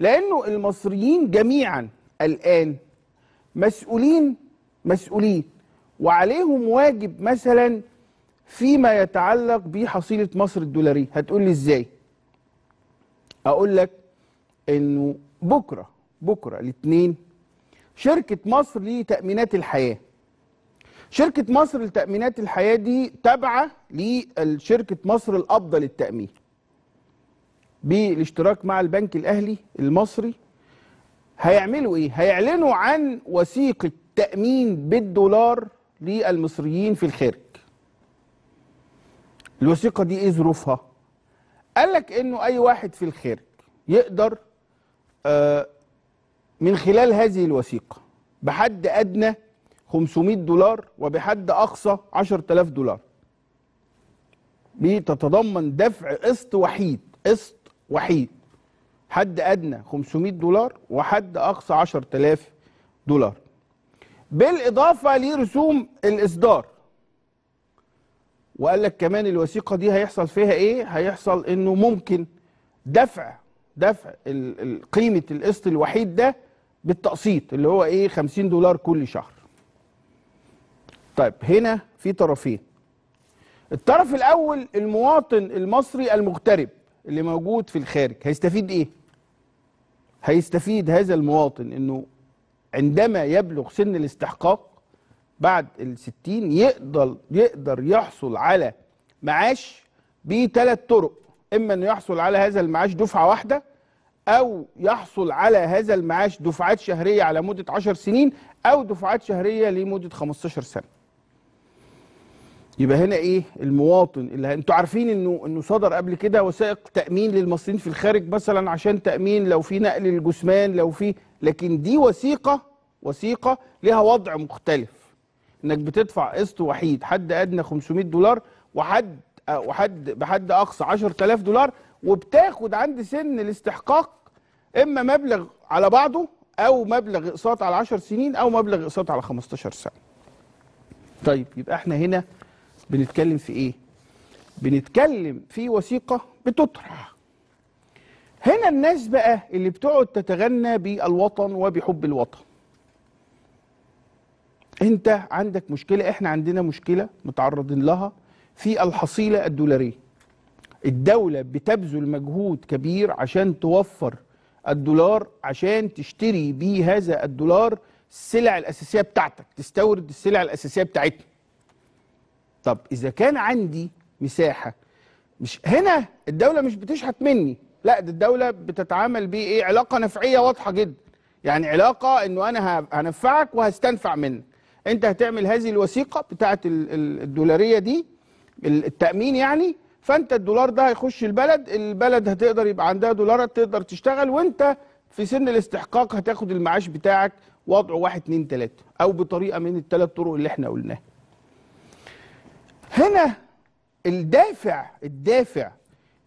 لانه المصريين جميعا الان مسؤولين مسؤولين وعليهم واجب مثلا فيما يتعلق بحصيله مصر الدولاريه هتقول لي ازاي اقول لك انه بكره بكره الاثنين شركه مصر لتامينات الحياه شركه مصر لتامينات الحياه دي تابعه لشركه مصر الافضل للتامين بالاشتراك مع البنك الاهلي المصري هيعملوا ايه هيعلنوا عن وثيقه تامين بالدولار للمصريين في الخارج الوثيقه دي ايه ظروفها قال لك انه اي واحد في الخارج يقدر آه، من خلال هذه الوثيقه بحد ادنى 500 دولار وبحد اقصى 10000 دولار بتتضمن دفع قسط وحيد قسط وحيد حد ادنى 500 دولار وحد اقصى 10000 دولار بالاضافه لرسوم الاصدار وقال لك كمان الوثيقه دي هيحصل فيها ايه هيحصل انه ممكن دفع دفع قيمه القسط الوحيد ده بالتقسيط اللي هو ايه 50 دولار كل شهر طيب هنا في طرفين الطرف الاول المواطن المصري المغترب اللي موجود في الخارج هيستفيد ايه هيستفيد هذا المواطن انه عندما يبلغ سن الاستحقاق بعد الستين يقدر يقدر يحصل على معاش بثلاث طرق اما انه يحصل على هذا المعاش دفعه واحده او يحصل على هذا المعاش دفعات شهريه على مده 10 سنين او دفعات شهريه لمده 15 سنه يبقى هنا ايه المواطن اللي انتوا عارفين انه انه صدر قبل كده وثائق تامين للمصريين في الخارج مثلا عشان تامين لو في نقل الجثمان لو في لكن دي وثيقه وثيقه لها وضع مختلف انك بتدفع قسط وحيد حد ادنى 500 دولار وحد وحد بحد اقصى 10000 دولار وبتاخد عند سن الاستحقاق اما مبلغ على بعضه او مبلغ اقساط على 10 سنين او مبلغ اقساط على 15 سنه. طيب يبقى احنا هنا بنتكلم في ايه بنتكلم في وثيقه بتطرح هنا الناس بقى اللي بتقعد تتغنى بالوطن وبحب الوطن انت عندك مشكله احنا عندنا مشكله متعرضين لها في الحصيله الدولاريه الدوله بتبذل مجهود كبير عشان توفر الدولار عشان تشتري بهذا الدولار السلع الاساسيه بتاعتك تستورد السلع الاساسيه بتاعتنا طب اذا كان عندي مساحه مش هنا الدوله مش بتشحت مني لا ده الدوله بتتعامل بايه علاقه نفعيه واضحه جدا يعني علاقه انه انا هنفعك وهستنفع منك انت هتعمل هذه الوثيقه بتاعه الدولاريه دي التامين يعني فانت الدولار ده هيخش البلد البلد هتقدر يبقى عندها دولارات تقدر تشتغل وانت في سن الاستحقاق هتاخد المعاش بتاعك وضعه 1 2 3 او بطريقه من التلات طرق اللي احنا قلناها هنا الدافع الدافع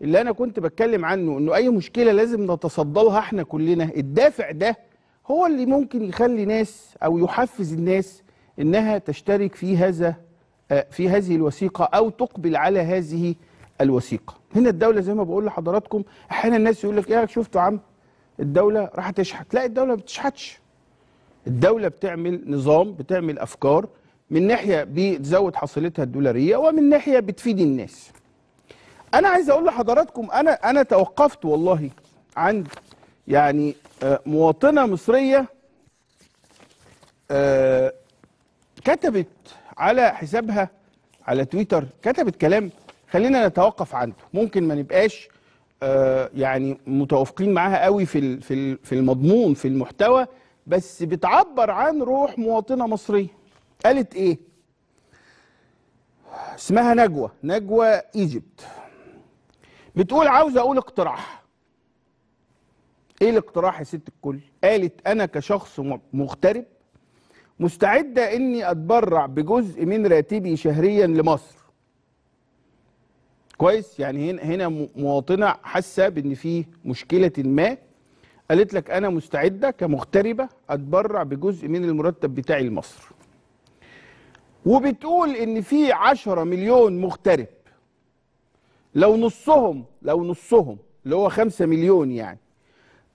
اللي انا كنت بتكلم عنه انه اي مشكله لازم نتصدى لها احنا كلنا الدافع ده هو اللي ممكن يخلي ناس او يحفز الناس انها تشترك في هذا آه، في هذه الوثيقه او تقبل على هذه الوثيقه هنا الدوله زي ما بقول لحضراتكم احيانا الناس يقول لك ايه شفتوا عم الدوله راح تشحت لا الدوله ما بتشحتش الدوله بتعمل نظام بتعمل افكار من ناحيه بتزود حصيلتها الدولاريه ومن ناحيه بتفيد الناس انا عايز اقول لحضراتكم انا انا توقفت والله عند يعني آه، مواطنه مصريه آه، كتبت على حسابها على تويتر كتبت كلام خلينا نتوقف عنده ممكن ما نبقاش آه، يعني متوافقين معاها قوي في في المضمون في المحتوى بس بتعبر عن روح مواطنه مصريه قالت ايه اسمها نجوى نجوى ايجيبت بتقول عاوزه اقول اقتراح ايه الاقتراح يا ست الكل قالت انا كشخص مغترب مستعده اني اتبرع بجزء من راتبي شهريا لمصر كويس يعني هنا هنا مواطنه حاسه بان في مشكله ما قالت لك انا مستعده كمغتربه اتبرع بجزء من المرتب بتاعي لمصر وبتقول ان في 10 مليون مغترب لو نصهم لو نصهم اللي هو 5 مليون يعني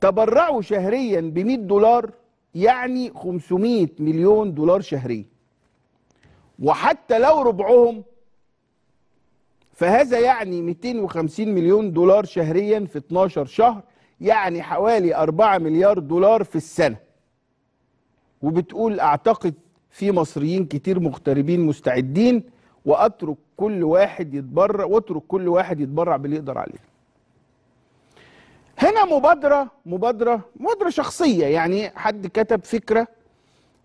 تبرعوا شهريا ب 100 دولار يعني 500 مليون دولار شهريا وحتى لو ربعهم فهذا يعني 250 مليون دولار شهريا في 12 شهر يعني حوالي 4 مليار دولار في السنة وبتقول أعتقد في مصريين كتير مغتربين مستعدين واترك كل واحد يتبرع واترك كل واحد يتبرع باللي يقدر عليه هنا مبادرة مبادرة مبادرة شخصية يعني حد كتب فكرة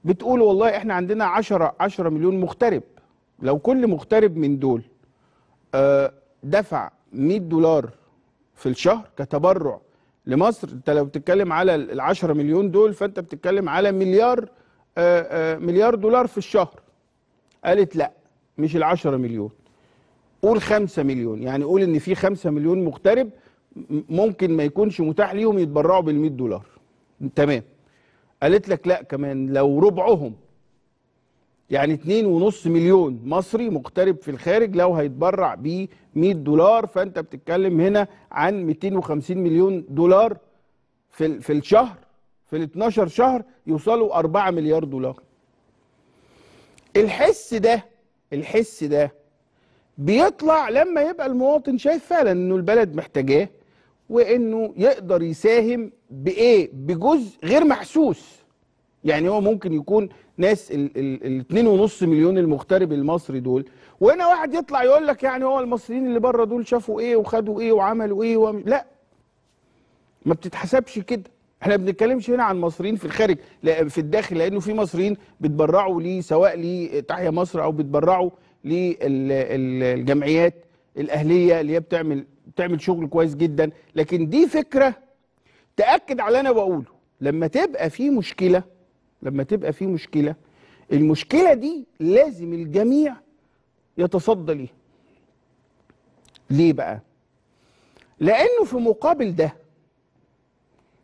بتقول والله احنا عندنا 10 10 مليون مغترب لو كل مغترب من دول آه، دفع 100 دولار في الشهر كتبرع لمصر انت لو بتتكلم على ال 10 مليون دول فانت بتتكلم على مليار آه، آه، مليار دولار في الشهر قالت لا مش ال10 مليون قول 5 مليون يعني قول ان في 5 مليون مغترب ممكن ما يكونش متاح ليهم يتبرعوا بال100 دولار تمام قالت لك لا كمان لو ربعهم يعني 2.5 مليون مصري مغترب في الخارج لو هيتبرع ب 100 دولار فانت بتتكلم هنا عن 250 مليون دولار في في الشهر في ال 12 شهر يوصلوا 4 مليار دولار الحس ده الحس ده بيطلع لما يبقى المواطن شايف فعلا انه البلد محتاجاه وانه يقدر يساهم بايه بجزء غير محسوس يعني هو ممكن يكون ناس ال 2.5 مليون المغترب المصري دول وهنا واحد يطلع يقول لك يعني هو المصريين اللي بره دول شافوا ايه وخدوا ايه وعملوا ايه وم... لا ما بتتحسبش كده احنا ما بنتكلمش هنا عن مصريين في الخارج في الداخل لانه في مصريين بيتبرعوا لي سواء لتحيا مصر او بيتبرعوا للجمعيات الاهليه اللي هي بتعمل بتعمل شغل كويس جدا لكن دي فكره تاكد على انا بقوله لما تبقى في مشكله لما تبقى في مشكله المشكله دي لازم الجميع يتصدى ليها ليه بقى لانه في مقابل ده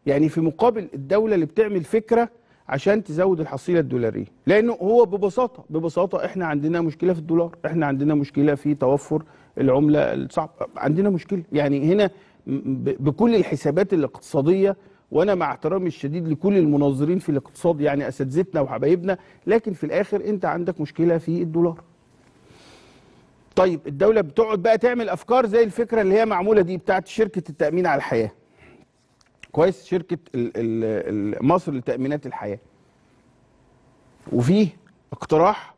يعني في مقابل الدولة اللي بتعمل فكرة عشان تزود الحصيلة الدولارية لأنه هو ببساطة ببساطة إحنا عندنا مشكلة في الدولار إحنا عندنا مشكلة في توفر العملة الصعبة عندنا مشكلة يعني هنا بكل الحسابات الاقتصادية وانا مع احترامي الشديد لكل المناظرين في الاقتصاد يعني اساتذتنا وحبايبنا لكن في الاخر انت عندك مشكله في الدولار طيب الدوله بتقعد بقى تعمل افكار زي الفكره اللي هي معموله دي بتاعت شركه التامين على الحياه كويس شركه مصر لتامينات الحياه وفيه اقتراح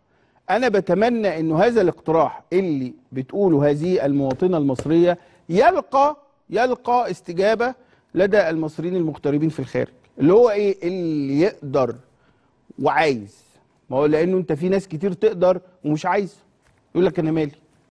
انا بتمنى انه هذا الاقتراح اللي بتقوله هذه المواطنه المصريه يلقى يلقى استجابه لدى المصريين المغتربين في الخارج اللي هو ايه اللي يقدر وعايز ما هو لانه انت في ناس كتير تقدر ومش عايز يقول لك انا مالي